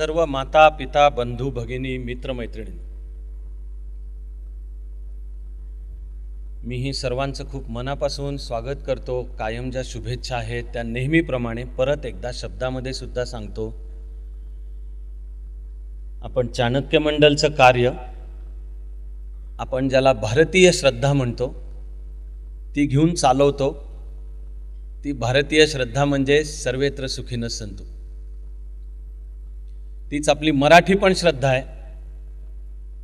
सर्व माता पिता बंधू भगिनी मित्रमैत्रिणी मी ही सर्वांचं खूप मनापासून स्वागत करतो कायम ज्या शुभेच्छा आहेत त्या नेहमीप्रमाणे परत एकदा शब्दामध्ये सुद्धा सांगतो आपण चाणक्य मंडलचं कार्य आपण ज्याला भारतीय श्रद्धा म्हणतो ती घेऊन चालवतो ती भारतीय श्रद्धा म्हणजे सर्वत्र सुखीनं संतो तीच आपली मराठी पण श्रद्धा आहे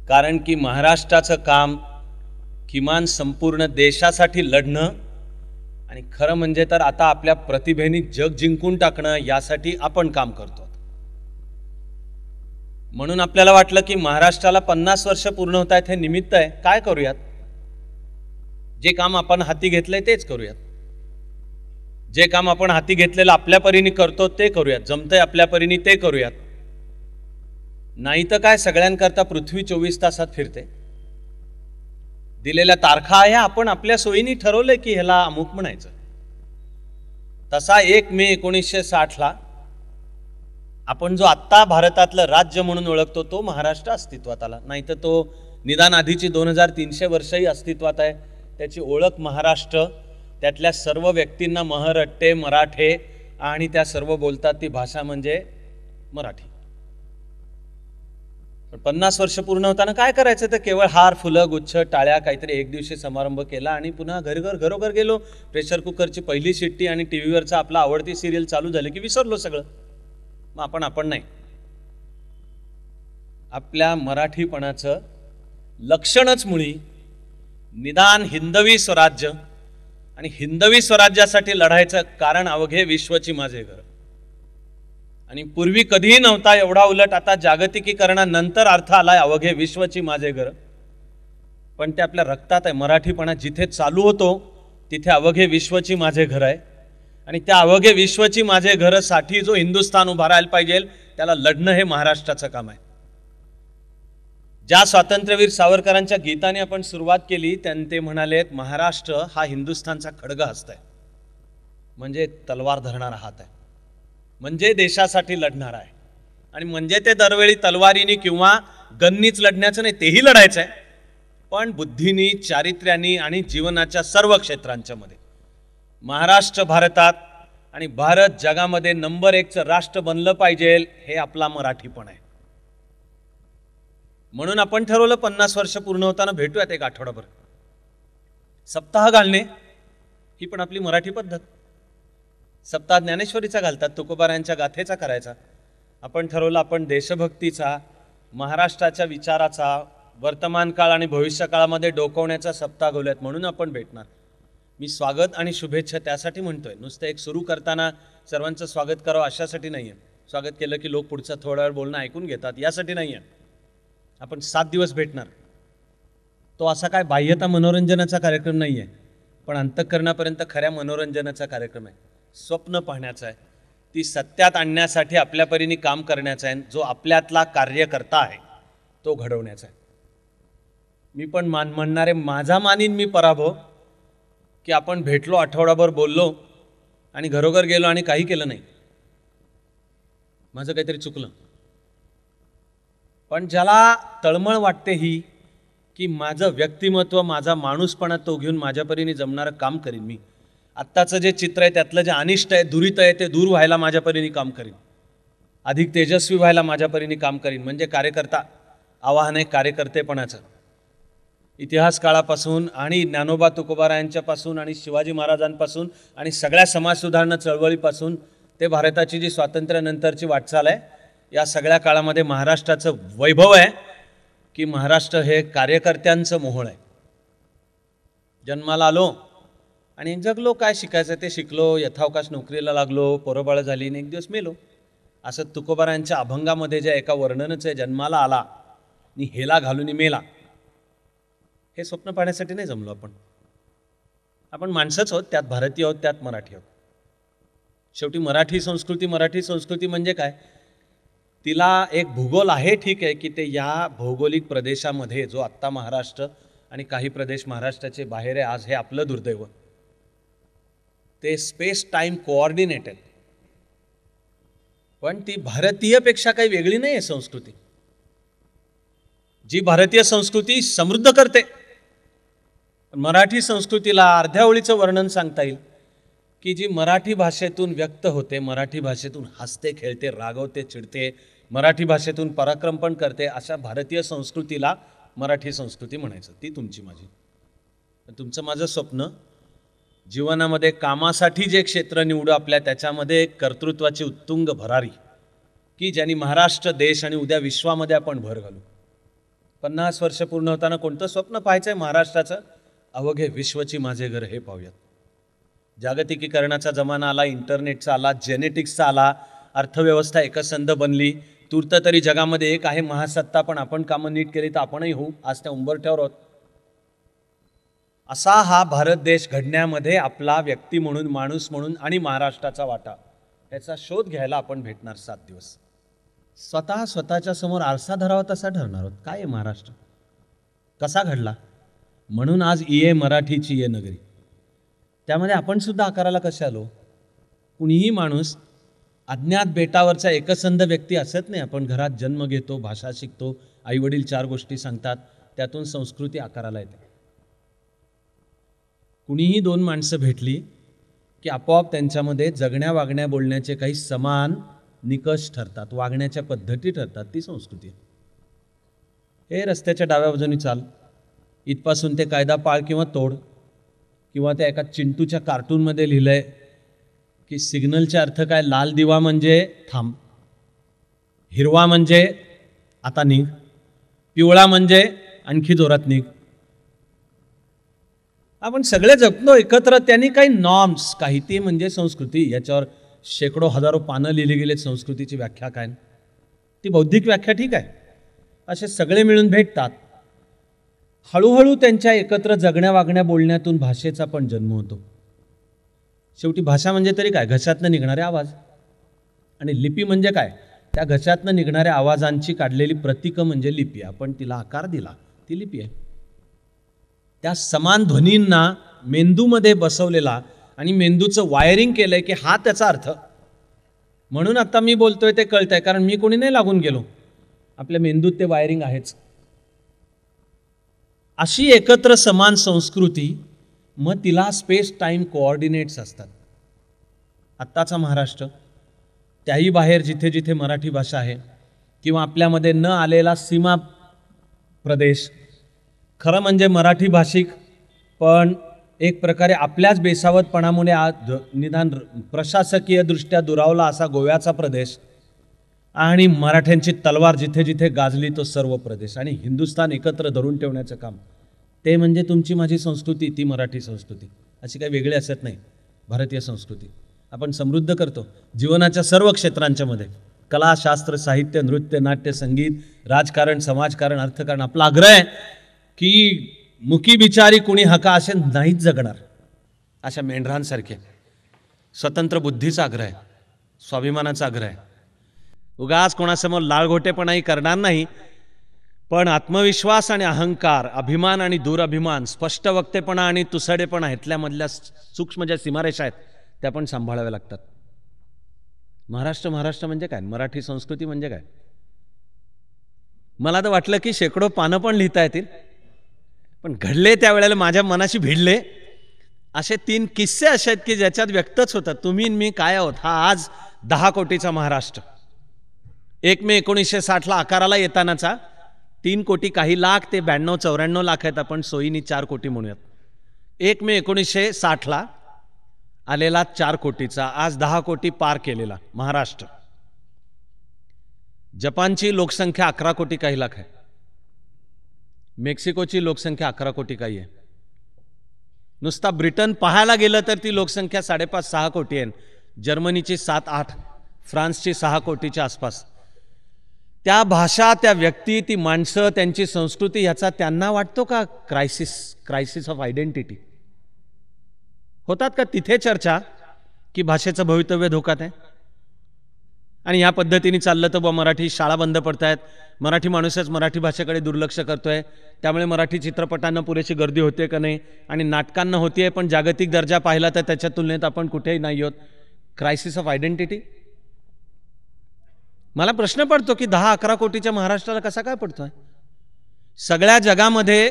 कारण की महाराष्ट्राचं काम किमान संपूर्ण देशासाठी लढणं आणि खरं म्हणजे तर आता आपल्या प्रतिभेनी जग जिंकून टाकणं यासाठी आपण काम करतो म्हणून आपल्याला वाटलं की महाराष्ट्राला पन्नास वर्ष पूर्ण होत आहेत हे निमित्त आहे काय करूयात जे काम आपण हाती घेतलंय तेच करूयात जे काम आपण हाती घेतलेलं आपल्या परीने करतो ते करूयात जमतंय आपल्या परीने ते करूयात नाही तर काय सगळ्यांकरता पृथ्वी चोवीस तासात फिरते दिलेल्या तारखा आहे आपण आपल्या सोयीने ठरवलं की ह्याला अमुक म्हणायचं तसा एक मे एकोणीसशे साठला आपण जो आत्ता भारतातलं राज्य म्हणून ओळखतो तो महाराष्ट्र अस्तित्वात आला तर तो निदान आधीची दोन हजार तीनशे वर्षही अस्तित्वात आहे त्याची ओळख महाराष्ट्र त्यातल्या सर्व व्यक्तींना महरट्टे मराठे आणि त्या सर्व बोलतात ती भाषा म्हणजे मराठी पण पन्नास वर्ष पूर्ण होताना काय करायचं तर केवळ हार फुलं गुच्छ टाळ्या काहीतरी एक दिवशी समारंभ केला आणि पुन्हा घर घरोघर गेलो प्रेशर कुकरची पहिली शिट्टी आणि टी व्हीवरचा आपला आवडती सिरियल चालू झाली की विसरलो सगळं मग आपण आपण नाही आपल्या मराठीपणाचं लक्षणच मुळी निदान हिंदवी स्वराज्य आणि हिंदवी स्वराज्यासाठी लढायचं कारण अवघे विश्वची माझे घर आणि पूर्वी कधीही नव्हता एवढा उलट आता जागतिकीकरणानंतर अर्थ आलाय अवघे विश्वची माझे घर पण ते आपल्या रक्तात आहे मराठीपणा जिथे चालू होतो तिथे अवघे विश्वची माझे घर आहे आणि त्या अवघे विश्वची माझे घरसाठी जो हिंदुस्थान उभा राहायला पाहिजे त्याला लढणं हे महाराष्ट्राचं काम आहे ज्या स्वातंत्र्यवीर सावरकरांच्या गीताने आपण सुरुवात केली त्यां ते म्हणाले महाराष्ट्र हा हिंदुस्थानचा खडगा हस्त आहे म्हणजे तलवार धरणारा हात आहे म्हणजे देशासाठी लढणार आहे आणि म्हणजे ते दरवेळी तलवारीने किंवा गन्नीच लढण्याचं नाही तेही लढायचं आहे पण बुद्धीनी चारित्र्यानी आणि जीवनाच्या सर्व क्षेत्रांच्या मध्ये महाराष्ट्र भारतात आणि भारत जगामध्ये नंबर एकचं राष्ट्र बनलं पाहिजे हे आपला मराठीपण आहे म्हणून आपण ठरवलं पन्नास वर्ष पूर्ण होताना भेटूयात एक आठवडाभर सप्ताह घालणे ही पण आपली मराठी पद्धत सप्ताह ज्ञानेश्वरीचा घालतात तुकोबारांच्या गाथेचा करायचा आपण ठरवलं आपण देशभक्तीचा महाराष्ट्राच्या विचाराचा वर्तमान काळ आणि भविष्यकाळामध्ये डोकवण्याचा सप्ताह घोलूयात म्हणून आपण भेटणार मी स्वागत आणि शुभेच्छा त्यासाठी म्हणतोय नुसतं एक सुरू करताना सर्वांचं स्वागत करावं अशासाठी नाही आहे स्वागत केलं की लोक पुढचा थोडा वेळ बोलणं ऐकून घेतात यासाठी नाही आहे आपण सात दिवस भेटणार तो असा काय बाह्यता मनोरंजनाचा कार्यक्रम नाही आहे पण अंतःकरणापर्यंत खऱ्या मनोरंजनाचा कार्यक्रम आहे स्वप्न पाहण्याचं आहे ती सत्यात आणण्यासाठी आपल्या परीने काम करण्याचं आहे जो आपल्यातला कार्यकर्ता आहे तो घडवण्याचा आहे मी पण मान म्हणणारे माझा मानीन मी पराभव की आपण भेटलो आठवडाभर बोललो आणि घरोघर गेलो आणि काही केलं नाही माझं काहीतरी चुकलं पण ज्याला तळमळ वाटते ही की माझं व्यक्तिमत्व माझा माणूसपणा तो घेऊन माझ्या परीने जमणारं काम करीन मी आत्ताचं जे चित्र आहे त्यातलं जे अनिष्ट आहे दुरित आहे ते दूर व्हायला माझ्या परीने काम करीन अधिक तेजस्वी व्हायला माझ्या परीने काम करीन म्हणजे कार्यकर्ता आवाहन आहे कार्यकर्तेपणाचं इतिहास काळापासून आणि ज्ञानोबा तुकोबारायांच्यापासून आणि शिवाजी महाराजांपासून आणि सगळ्या समाजसुधारणा चळवळीपासून ते भारताची जी स्वातंत्र्यानंतरची वाटचाल आहे या सगळ्या काळामध्ये महाराष्ट्राचं वैभव आहे की महाराष्ट्र हे कार्यकर्त्यांचं मोहळ आहे जन्माला आलो आणि जगलो काय शिकायचं ते शिकलो यथावकाश नोकरीला लागलो पोरबाळं झाली आणि एक दिवस मेलो असं तुकोबारांच्या अभंगामध्ये ज्या एका आहे जन्माला आला आणि हेला घालून मेला हे स्वप्न पाहण्यासाठी नाही जमलो आपण आपण माणसंच आहोत त्यात भारतीय आहोत त्यात मराठी आहोत शेवटी मराठी संस्कृती मराठी संस्कृती म्हणजे काय तिला एक भूगोल आहे ठीक आहे की ते या भौगोलिक प्रदेशामध्ये जो आत्ता महाराष्ट्र आणि काही प्रदेश महाराष्ट्राचे बाहेर आहे आज हे आपलं दुर्दैव ते स्पेस टाईम कोऑर्डिनेट पण ती भारतीयपेक्षा काही वेगळी नाही आहे संस्कृती जी भारतीय संस्कृती समृद्ध करते मराठी संस्कृतीला अर्ध्या ओळीचं वर्णन सांगता येईल की जी मराठी भाषेतून व्यक्त होते मराठी भाषेतून हसते खेळते रागवते चिडते मराठी भाषेतून पराक्रम पण करते अशा भारतीय संस्कृतीला मराठी संस्कृती म्हणायचं ती तुमची माझी तुमचं माझं स्वप्न जीवनामध्ये कामासाठी जे क्षेत्र निवडू आपल्या त्याच्यामध्ये कर्तृत्वाची उत्तुंग भरारी की ज्यांनी महाराष्ट्र देश आणि उद्या विश्वामध्ये आपण भर घालू पन्नास वर्ष पूर्ण होताना कोणतं स्वप्न पाहायचं आहे महाराष्ट्राचं अवघे विश्वची माझे घर हे पाहूयात जागतिकीकरणाचा जमाना आला इंटरनेटचा आला जेनेटिक्सचा आला अर्थव्यवस्था एकसंध बनली तूर्त तरी जगामध्ये एक आहे महासत्ता पण आपण कामं नीट केली तर आपणही होऊ आज त्या उंबरठ्यावर आहोत असा हा भारत देश घडण्यामध्ये आपला व्यक्ती म्हणून माणूस म्हणून आणि महाराष्ट्राचा वाटा याचा शोध घ्यायला आपण भेटणार सात दिवस स्वतः स्वतःच्या समोर आरसा धरावा तसा ठरणार आहोत काय आहे महाराष्ट्र कसा घडला म्हणून आज ई ए मराठीची ये नगरी त्यामध्ये आपण सुद्धा आकाराला कसे आलो कुणीही माणूस अज्ञात बेटावरचा एकसंध व्यक्ती असत नाही आपण घरात जन्म घेतो भाषा शिकतो आईवडील चार गोष्टी सांगतात त्यातून संस्कृती आकाराला येते कुणीही दोन माणसं भेटली की आपोआप त्यांच्यामध्ये जगण्या वागण्या बोलण्याचे काही समान निकष ठरतात वागण्याच्या पद्धती ठरतात ती संस्कृती हे रस्त्याच्या डाव्या बाजूनी चाल इथपासून ते कायदा पाळ किंवा तोड किंवा त्या एका चिंटूच्या कार्टूनमध्ये लिहिलं आहे की सिग्नलचा अर्थ काय लाल दिवा म्हणजे थांब हिरवा म्हणजे आता निघ पिवळा म्हणजे आणखी जोरात निघ आपण सगळे जगतो एकत्र त्यांनी काही नॉर्म्स काही ती म्हणजे संस्कृती याच्यावर शेकडो हजारो पानं लिहिली गेले संस्कृतीची व्याख्या काय ती बौद्धिक व्याख्या ठीक आहे असे सगळे मिळून भेटतात हळूहळू त्यांच्या एकत्र जगण्या वागण्या बोलण्यातून भाषेचा पण जन्म होतो शेवटी भाषा म्हणजे तरी काय घशातनं निघणारे आवाज आणि लिपी म्हणजे काय त्या घशातनं निघणाऱ्या आवाजांची काढलेली प्रतीकं म्हणजे लिपी आपण तिला आकार दिला ती लिपी आहे त्या समान ध्वनींना मेंदूमध्ये बसवलेला आणि मेंदूचं वायरिंग केलं आहे की हा त्याचा अर्थ म्हणून आता मी बोलतोय ते कळत आहे कारण मी कोणी नाही लागून गेलो आपल्या मेंदूत ते वायरिंग आहेच अशी एकत्र समान संस्कृती मग तिला स्पेस टाईम कोऑर्डिनेट्स असतात आत्ताचा महाराष्ट्र त्याही बाहेर जिथे जिथे मराठी भाषा आहे किंवा आपल्यामध्ये न आलेला सीमा प्रदेश खरं म्हणजे मराठी भाषिक पण एक प्रकारे आपल्याच बेसावतपणामुळे आज निदान दृष्ट्या दुरावला असा गोव्याचा प्रदेश आणि मराठ्यांची तलवार जिथे जिथे गाजली तो सर्व प्रदेश आणि हिंदुस्थान एकत्र धरून ठेवण्याचं काम ते म्हणजे तुमची माझी संस्कृती ती मराठी संस्कृती अशी काही वेगळी असत नाही भारतीय संस्कृती आपण समृद्ध करतो जीवनाच्या सर्व क्षेत्रांच्यामध्ये कला शास्त्र साहित्य नृत्य नाट्य संगीत राजकारण समाजकारण अर्थकारण आपला आग्रह आहे की मुकी बिचारी कुणी हका असे नाहीच जगणार अशा मेंढरांसारखे स्वतंत्र बुद्धीचा आग्रह आहे स्वाभिमानाचा आग्रह आहे उगाच कोणासमोर लाळघोटेपणाही करणार नाही पण आत्मविश्वास आणि अहंकार अभिमान आणि दुरभिमान स्पष्ट वक्तेपणा आणि तुसडेपणा मधल्या सूक्ष्म ज्या सीमारेषा आहेत त्या पण सांभाळाव्या लागतात महाराष्ट्र महाराष्ट्र म्हणजे काय मराठी संस्कृती म्हणजे काय मला तर वाटलं की शेकडो पानं पण लिहिता येतील पण घडले त्यावेळेला माझ्या मनाशी भिडले असे तीन किस्से असे आहेत की ज्याच्यात व्यक्तच होतात तुम्ही मी काय आहोत हा आज दहा कोटीचा महाराष्ट्र एक मे एकोणीसशे साठला आकाराला येतानाचा तीन कोटी काही लाख ते ब्याण्णव चौऱ्याण्णव लाख आहेत आपण सोयीनी चार कोटी म्हणूयात एक मे एकोणीसशे साठला आलेला चार कोटीचा आज दहा कोटी पार केलेला महाराष्ट्र जपानची लोकसंख्या अकरा कोटी काही लाख आहे मेक्सिकोची लोकसंख्या अकरा कोटी काही आहे नुसता ब्रिटन पाहायला गेलं तर ती लोकसंख्या साडेपाच सहा कोटी आहे जर्मनीची सात आठ फ्रान्सची सहा कोटीच्या आसपास त्या भाषा त्या व्यक्ती ती माणसं त्यांची संस्कृती ह्याचा त्यांना वाटतो का क्रायसिस क्रायसिस ऑफ आयडेंटिटी होतात का तिथे चर्चा की भाषेचं भवितव्य धोक्यात आहे आणि ह्या पद्धतीने चाललं तर ब मराठी शाळा बंद पडत आहेत मराठी माणूसच मराठी भाषेकडे दुर्लक्ष करतो आहे त्यामुळे मराठी चित्रपटांना पुरेशी गर्दी होते का नाही आणि नाटकांना होती आहे पण जागतिक दर्जा पाहिला तर त्याच्या तुलनेत आपण कुठेही नाही आहोत क्रायसिस ऑफ आयडेंटिटी मला प्रश्न पडतो की दहा अकरा कोटीच्या महाराष्ट्राला कसा काय पडतो आहे सगळ्या जगामध्ये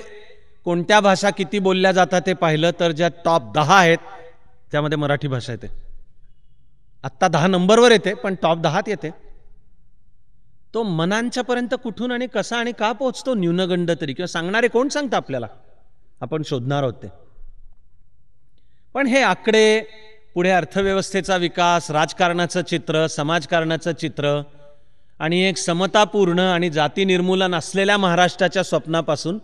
कोणत्या भाषा किती बोलल्या जातात ते पाहिलं तर ज्या टॉप दहा आहेत त्यामध्ये मराठी भाषा येते आत्ता दहा नंबरवर येते पण टॉप दहात येते तो मनांच्यापर्यंत कुठून आणि कसा आणि का पोहोचतो न्यूनगंड तरी किंवा सांगणारे कोण सांगतं आपल्याला आपण शोधणार आहोत ते पण हे आकडे पुढे अर्थव्यवस्थेचा विकास राजकारणाचं चित्र समाजकारणाचं चित्र आणि एक समतापूर्ण आणि जाती निर्मूलन असलेल्या महाराष्ट्राच्या स्वप्नापासून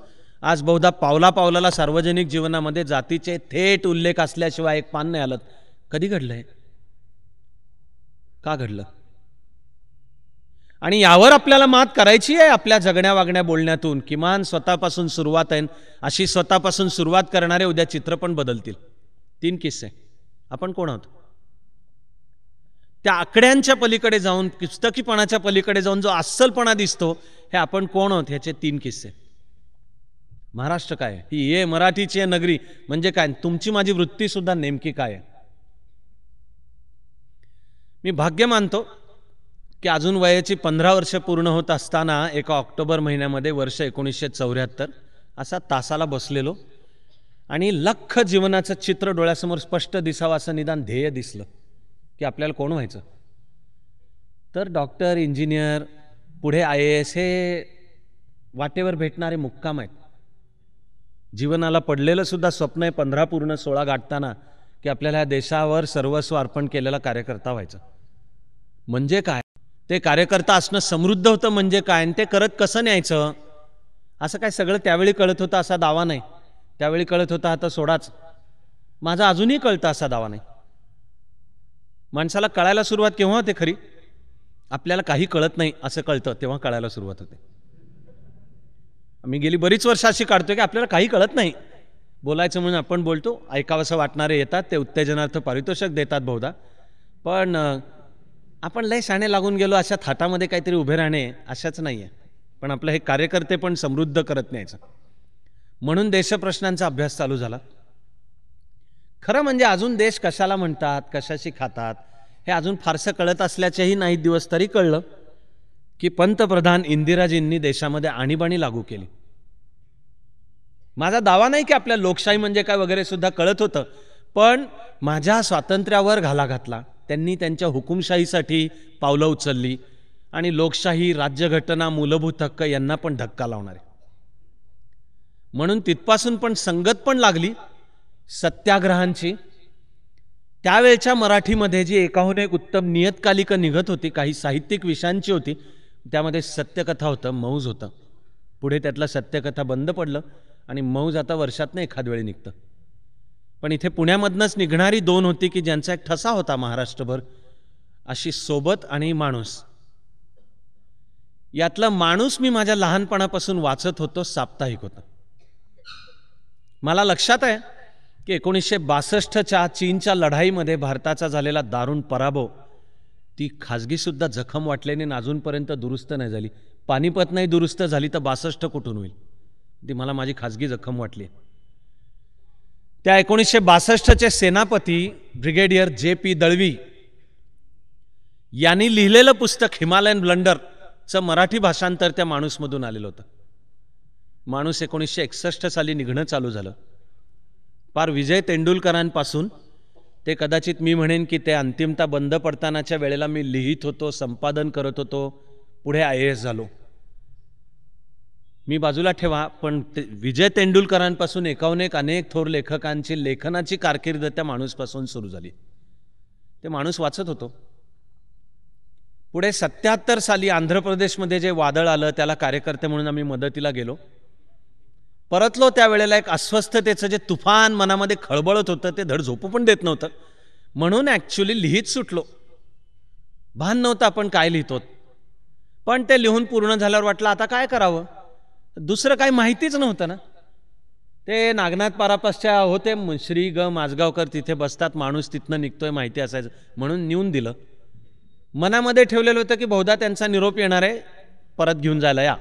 आज बहुधा पावला पावलाला सार्वजनिक जीवनामध्ये जातीचे थेट उल्लेख असल्याशिवाय एक पान नाही आलं कधी घडलं आहे का घडलं आणि यावर आपल्याला मात करायची आहे आपल्या जगण्या वागण्या बोलण्यातून किमान स्वतःपासून सुरुवात आहे अशी स्वतःपासून सुरुवात करणारे उद्या चित्र पण बदलतील तीन किस्से आपण कोण आहोत त्या आकड्यांच्या पलीकडे जाऊन पुस्तकीपणाच्या पलीकडे जाऊन जो अस्सलपणा दिसतो हे आपण कोण आहोत ह्याचे तीन किस्से महाराष्ट्र काय ही ये मराठीची नगरी म्हणजे काय तुमची माझी वृत्तीसुद्धा नेमकी काय आहे मी भाग्य मानतो की अजून वयाची पंधरा वर्ष पूर्ण होत असताना एका ऑक्टोबर महिन्यामध्ये वर्ष एकोणीसशे चौऱ्याहत्तर असा तासाला बसलेलो आणि लख जीवनाचं चित्र डोळ्यासमोर स्पष्ट दिसावं असं निदान ध्येय दिसलं की आपल्याला कोण व्हायचं तर डॉक्टर इंजिनियर पुढे आय ए एस हे वाटेवर भेटणारे मुक्काम आहेत जीवनाला पडलेलं सुद्धा स्वप्न आहे पंधरा पूर्ण सोळा गाठताना की आपल्याला या देशावर सर्वस्व अर्पण केलेला कार्यकर्ता व्हायचा म्हणजे काय ते कार्यकर्ता असणं समृद्ध होतं म्हणजे काय आणि ते करत कसं न्यायचं असं काय सगळं त्यावेळी कळत होतं असा दावा नाही त्यावेळी कळत होता आता सोडाच माझा अजूनही कळतं असा दावा नाही माणसाला कळायला सुरुवात केव्हा होते खरी आपल्याला काही कळत नाही असं कळतं तेव्हा कळायला सुरुवात होते मी गेली बरीच वर्ष अशी काढतोय की आपल्याला काही कळत नाही बोलायचं म्हणून आपण बोलतो ऐकावंसं वाटणारे येतात ते उत्तेजनार्थ पारितोषक देतात बहुधा पण आपण लय शाणे लागून गेलो अशा थाटामध्ये काहीतरी उभे राहणे अशाच नाही आहे पण आपलं हे कार्यकर्ते पण समृद्ध करत न्यायचं म्हणून देशप्रश्नांचा अभ्यास चालू झाला खरं म्हणजे अजून देश कशाला म्हणतात कशाशी खातात हे अजून फारसं कळत असल्याचेही नाही दिवस तरी कळलं की पंतप्रधान इंदिराजींनी देशामध्ये आणीबाणी लागू केली माझा दावा नाही की आपल्या लोकशाही म्हणजे काय वगैरे सुद्धा कळत होतं पण माझ्या स्वातंत्र्यावर घाला घातला त्यांनी त्यांच्या हुकुमशाहीसाठी पावलं उचलली आणि लोकशाही राज्यघटना मूलभूत हक्क यांना पण धक्का लावणारे म्हणून तिथपासून पण संगत पण लागली सत्याग्रहांची त्यावेळच्या मराठीमध्ये जी एकाहून एक उत्तम नियतकालिका निघत होती काही साहित्यिक विषयांची होती त्यामध्ये सत्यकथा होतं मौज होतं पुढे त्यातला सत्यकथा बंद पडलं आणि मौज आता वर्षातनं एखाद वेळी निघतं पण इथे पुण्यामधनंच निघणारी दोन होती की ज्यांचा एक ठसा होता महाराष्ट्रभर अशी सोबत आणि माणूस यातला माणूस मी माझ्या लहानपणापासून वाचत होतो साप्ताहिक होतं मला लक्षात आहे की एकोणीसशे बासष्टच्या चीनच्या लढाईमध्ये भारताचा झालेला दारुण पराभव ती खाजगीसुद्धा जखम वाटल्याने अजूनपर्यंत दुरुस्त नाही झाली पानिपत नाही दुरुस्त झाली तर बासष्ट कुठून होईल ती मला माझी खाजगी जखम वाटली त्या एकोणीसशे बासष्टचे सेनापती ब्रिगेडियर जे पी दळवी यांनी लिहिलेलं पुस्तक हिमालयन ब्लंडरचं मराठी भाषांतर त्या माणूसमधून आलेलं होतं माणूस एकोणीसशे एकसष्ट साली निघणं चालू झालं पार विजय तेंडुलकरांपासून ते कदाचित मी म्हणेन की ते अंतिमता बंद पडतानाच्या वेळेला मी लिहित होतो संपादन करत होतो पुढे आय ए एस झालो मी बाजूला ठेवा पण ते विजय तेंडुलकरांपासून एक अनेक थोर लेखकांची लेखनाची कारकीर्द त्या माणूसपासून सुरू झाली ते माणूस वाचत होतो पुढे सत्याहत्तर साली आंध्र प्रदेशमध्ये जे वादळ आलं त्याला कार्यकर्ते म्हणून आम्ही मदतीला गेलो परतलो त्यावेळेला एक अस्वस्थतेचं जे तुफान मनामध्ये खळबळत होतं ते धड झोपू पण देत नव्हतं म्हणून ॲक्च्युली लिहित सुटलो भान नव्हतं आपण काय लिहितो पण ते लिहून पूर्ण झाल्यावर वाटलं आता काय करावं दुसरं काही माहितीच नव्हतं ना ते नागनाथ पारापासच्या होते श्री ग माजगावकर तिथे बसतात माणूस तिथनं निघतोय माहिती असायचं म्हणून नेऊन दिलं मनामध्ये ठेवलेलं होतं की बहुधा त्यांचा निरोप येणार आहे परत घेऊन जायला या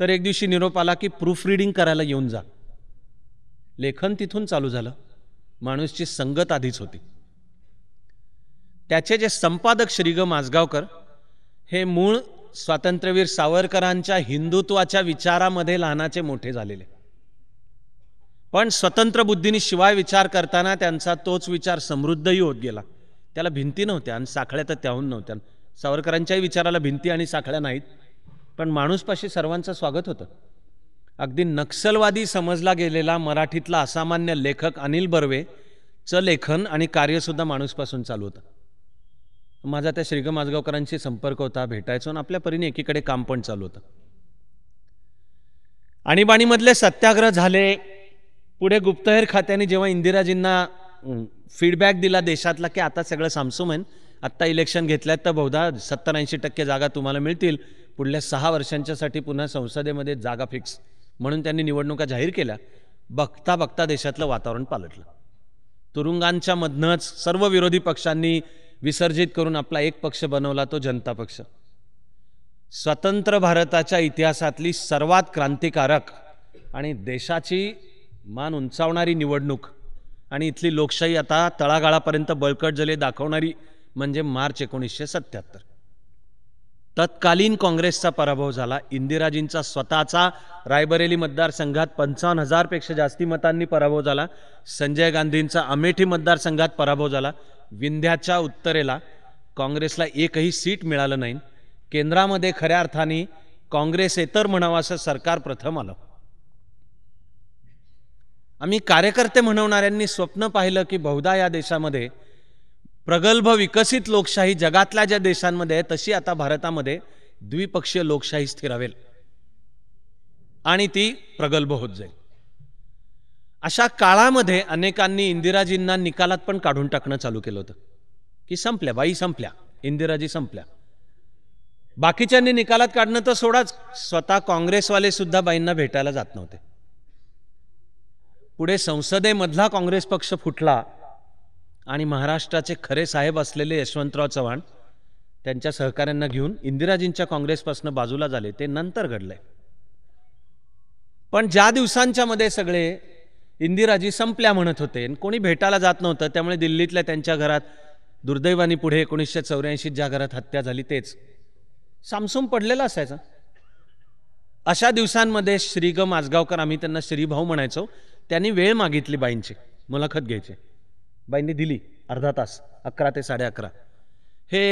तर एक दिवशी निरोप आला की प्रूफ रिडिंग करायला येऊन जा लेखन तिथून चालू झालं माणूसची संगत आधीच होती त्याचे जे संपादक श्री ग माझगावकर हे मूळ स्वातंत्र्यवीर सावरकरांच्या हिंदुत्वाच्या विचारामध्ये लहानाचे मोठे झालेले पण स्वतंत्र बुद्धीने शिवाय विचार करताना त्यांचा तोच विचार समृद्धही होत गेला त्याला भिंती नव्हत्या आणि साखळ्या तर त्याहून नव्हत्या सावरकरांच्याही विचाराला भिंती आणि साखळ्या नाहीत पण माणूसपाशी सर्वांचं स्वागत होतं अगदी नक्षलवादी समजला गेलेला मराठीतला असामान्य लेखक अनिल बर्वेचं लेखन आणि कार्यसुद्धा माणूसपासून चालू होतं माझा त्या श्रीग माजगावकरांशी संपर्क होता भेटायचो आणि आपल्या परीने एकीकडे काम पण चालू होतं आणीबाणीमधले सत्याग्रह झाले पुढे गुप्तहेर खात्याने जेव्हा इंदिराजींना फीडबॅक दिला देशातला की आता सगळं आहे आत्ता इलेक्शन घेतल्यात तर बहुधा सत्तर ऐंशी टक्के जागा तुम्हाला मिळतील पुढल्या सहा वर्षांच्यासाठी पुन्हा संसदेमध्ये जागा फिक्स म्हणून त्यांनी निवडणुका जाहीर केल्या बघता बघता देशातलं वातावरण पालटलं तुरुंगांच्या मधनंच सर्व विरोधी पक्षांनी विसर्जित करून आपला एक पक्ष बनवला तो जनता पक्ष स्वतंत्र भारताच्या इतिहासातली सर्वात क्रांतिकारक आणि देशाची मान उंचावणारी निवडणूक आणि इथली लोकशाही आता तळागाळापर्यंत बळकट झाली दाखवणारी म्हणजे मार्च एकोणीसशे सत्याहत्तर तत्कालीन काँग्रेसचा पराभव झाला इंदिराजींचा स्वतःचा रायबरेली मतदारसंघात पंचावन्न हजारपेक्षा जास्ती मतांनी पराभव झाला संजय गांधींचा अमेठी मतदारसंघात पराभव झाला विंध्याच्या उत्तरेला काँग्रेसला एकही सीट मिळालं नाही केंद्रामध्ये खऱ्या अर्थाने काँग्रेस येतर म्हणावं असं सरकार प्रथम आलं आम्ही कार्यकर्ते म्हणवणाऱ्यांनी स्वप्न पाहिलं की बहुधा या देशामध्ये प्रगल्भ विकसित लोकशाही जगातल्या ज्या देशांमध्ये आहे तशी आता भारतामध्ये द्विपक्षीय लोकशाही स्थिरावेल आणि ती प्रगल्भ होत जाईल अशा काळामध्ये अनेकांनी इंदिराजींना निकालात पण काढून टाकणं चालू केलं होतं की संपल्या बाई संपल्या इंदिराजी संपल्या बाकीच्यांनी निकालात काढणं तर सोडाच स्वतः काँग्रेसवाले सुद्धा बाईंना भेटायला जात नव्हते पुढे संसदेमधला काँग्रेस पक्ष फुटला आणि महाराष्ट्राचे खरे साहेब असलेले यशवंतराव चव्हाण त्यांच्या सहकाऱ्यांना घेऊन इंदिराजींच्या काँग्रेसपासून बाजूला झाले ते नंतर घडलंय पण ज्या दिवसांच्या मध्ये सगळे इंदिराजी संपल्या म्हणत होते कोणी भेटायला जात नव्हतं त्यामुळे दिल्लीतल्या त्यांच्या घरात दुर्दैवानी पुढे एकोणीसशे चौऱ्याऐंशी ज्या घरात हत्या झाली तेच सामसूम पडलेला असायचा अशा दिवसांमध्ये श्रीग माजगावकर आम्ही त्यांना श्रीभाऊ म्हणायचो त्यांनी वेळ मागितली बाईंची मुलाखत घ्यायची बाईंनी दिली अर्धा तास अकरा ते साडे अकरा हे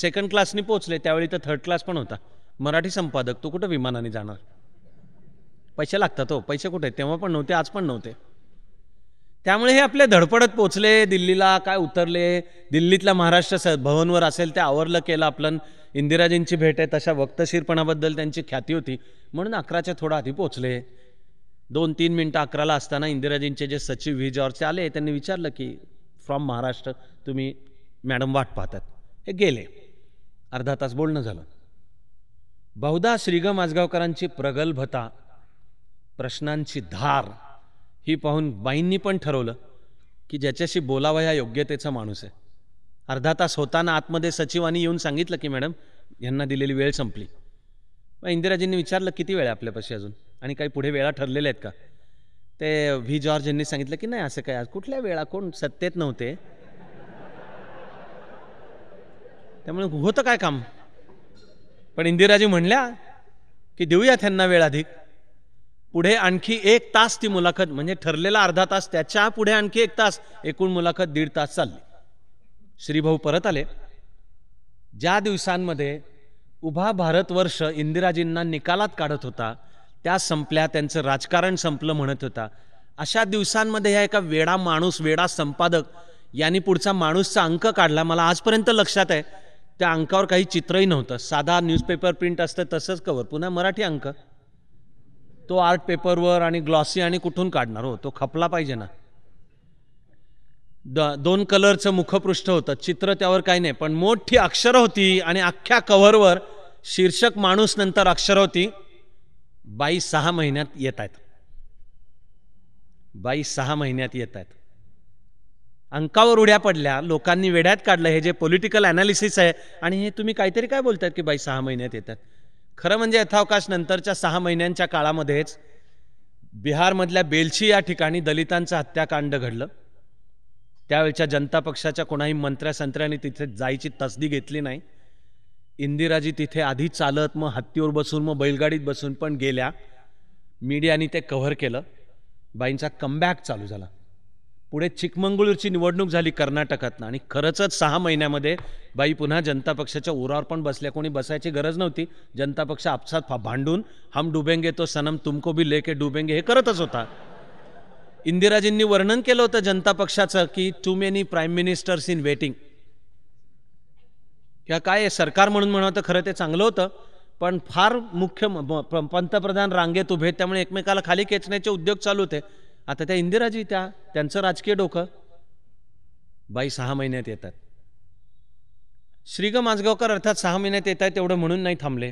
सेकंड क्लासनी पोचले त्यावेळी तर थर्ड क्लास पण होता मराठी संपादक तो कुठं विमानाने जाणार पैसे लागतात हो पैसे कुठे तेव्हा पण नव्हते आज पण नव्हते त्यामुळे हे आपले धडपडत पोचले दिल्लीला काय उतरले दिल्लीतल्या महाराष्ट्र भवनवर असेल ते आवरलं केलं आपलं इंदिराजींची भेट आहे तशा वक्तशीरपणाबद्दल त्यांची ख्याती होती म्हणून अकराच्या थोडा आधी पोचले दोन तीन मिनटं अकराला असताना इंदिराजींचे जे सचिव व्ही जॉर्जचे आले त्यांनी विचारलं की फ्रॉम महाराष्ट्र तुम्ही मॅडम वाट पाहतात हे गेले अर्धा तास बोलणं झालं बहुधा श्रीगम आजगावकरांची प्रगल्भता प्रश्नांची धार ही पाहून बाईंनी पण ठरवलं की ज्याच्याशी बोलावं ह्या योग्यतेचा माणूस आहे अर्धा तास होताना आतमध्ये सचिवांनी येऊन सांगितलं की मॅडम यांना दिलेली वेळ संपली मग इंदिराजींनी विचारलं किती वेळ आहे आपल्यापाशी अजून आणि काही पुढे वेळा ठरलेल्या आहेत का ते व्ही जॉर्ज यांनी सांगितलं की नाही असं काय आज कुठल्या वेळा कोण सत्तेत नव्हते त्यामुळे होतं काय काम पण इंदिराजी म्हणल्या की देऊया त्यांना वेळ अधिक पुढे आणखी एक तास ती मुलाखत म्हणजे ठरलेला अर्धा तास त्याच्या पुढे आणखी एक तास एकूण मुलाखत दीड तास चालली श्रीभाऊ परत आले ज्या दिवसांमध्ये उभा भारतवर्ष इंदिराजींना निकालात काढत होता त्या संपल्या त्यांचं राजकारण संपलं म्हणत होता अशा दिवसांमध्ये ह्या एका वेडा माणूस वेडा संपादक यांनी पुढचा माणूसचा अंक काढला मला आजपर्यंत लक्षात आहे त्या अंकावर काही चित्रही नव्हतं साधा न्यूजपेपर प्रिंट असतं तसंच कवर पुन्हा मराठी अंक तो आर्ट पेपरवर आणि ग्लॉसी आणि कुठून काढणार हो तो खपला पाहिजे ना द दोन कलरचं मुखपृष्ठ होतं चित्र त्यावर काही नाही पण मोठी अक्षरं होती आणि अख्ख्या कव्हरवर शीर्षक माणूस नंतर अक्षर होती बाई सहा महिन्यात येत आहेत बाई सहा महिन्यात येत आहेत अंकावर उड्या पडल्या लोकांनी वेड्यात काढलं हे जे पॉलिटिकल ॲनालिसिस आहे आणि हे तुम्ही काहीतरी काय बोलतात की बाई सहा महिन्यात येतात खरं म्हणजे यथावकाश नंतरच्या सहा महिन्यांच्या काळामध्येच बिहारमधल्या बेलशी या ठिकाणी दलितांचं हत्याकांड घडलं त्यावेळच्या जनता पक्षाच्या कोणाही मंत्र्या संत्र्यांनी तिथे जायची तसदी घेतली नाही इंदिराजी तिथे आधी चालत मग हत्तीवर बसून मग बैलगाडीत बसून पण गेल्या मीडियाने ते कव्हर केलं बाईंचा कमबॅक चालू झाला पुढे चिकमंगळूरची निवडणूक झाली कर्नाटकातनं आणि खरंचच सहा महिन्यामध्ये बाई पुन्हा जनता पक्षाच्या उरावर पण बसल्या कोणी बसायची गरज नव्हती जनता पक्ष आपसात भांडून हम डुबेंगे तो सनम तुमको भी लेके डुबेंगे हे करतच होता इंदिराजींनी वर्णन केलं होतं जनता पक्षाचं की too many prime ministers in waiting किंवा काय सरकार म्हणून तर खरं ते चांगलं होतं पण फार मुख्य पंतप्रधान रांगेत उभे त्यामुळे एकमेकाला खाली खेचण्याचे उद्योग चालू होते आता त्या इंदिराजी त्या त्यांचं राजकीय डोकं बाई सहा महिन्यात येतात श्रीग माजगावकर अर्थात सहा महिन्यात येत आहेत तेवढं म्हणून नाही थांबले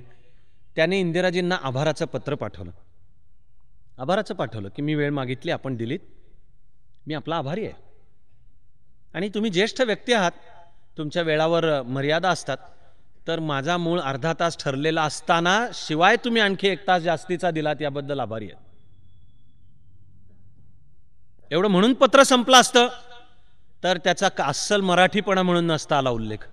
त्याने इंदिराजींना आभाराचं पत्र पाठवलं आभाराचं पाठवलं की मी वेळ मागितली आपण दिलीत मी आपला आभारी आहे आणि तुम्ही ज्येष्ठ व्यक्ती आहात तुमच्या वेळावर मर्यादा असतात तर माझा मूळ अर्धा तास ठरलेला असताना शिवाय तुम्ही आणखी एक तास जास्तीचा दिलात याबद्दल आभारी आहे एवढं म्हणून पत्र संपलं असतं तर त्याचा अस्सल मराठीपणा म्हणून नसता आला उल्लेख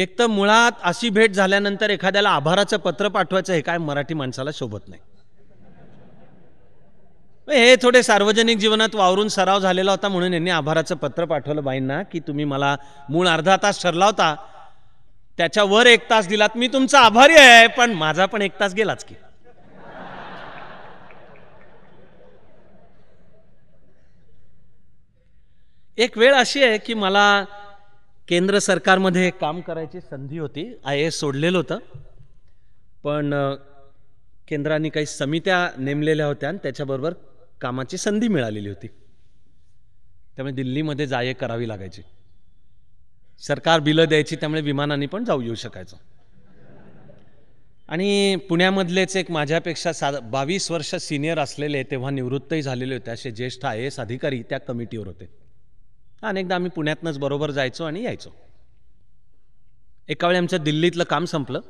एक तर मुळात अशी भेट झाल्यानंतर एखाद्याला आभाराचं पत्र पाठवायचं हे काय मराठी माणसाला शोभत नाही हे थोडे सार्वजनिक जीवनात वावरून सराव झालेला होता म्हणून यांनी आभाराचं पत्र पाठवलं बाईंना की तुम्ही मला मूळ अर्धा तास ठरला होता त्याच्यावर एक तास दिलात मी तुमचा आभारी आहे पण माझा पण एक तास गेलाच की एक वेळ अशी आहे की मला केंद्र सरकारमध्ये काम करायची संधी होती आय एस सोडलेलं होतं पण केंद्राने काही समित्या नेमलेल्या होत्या आणि त्याच्याबरोबर कामाची संधी मिळालेली होती त्यामुळे दिल्लीमध्ये जाये करावी लागायची सरकार बिलं द्यायची त्यामुळे विमानाने पण जाऊ येऊ शकायचं आणि पुण्यामधलेच एक माझ्यापेक्षा सा बावीस वर्ष सिनियर असलेले तेव्हा निवृत्तही झालेले होते असे ज्येष्ठ आय एस अधिकारी त्या कमिटीवर होते अनेकदा आम्ही पुण्यातनंच बरोबर जायचो आणि यायचो एका वेळी आमच्या दिल्लीतलं काम संपलं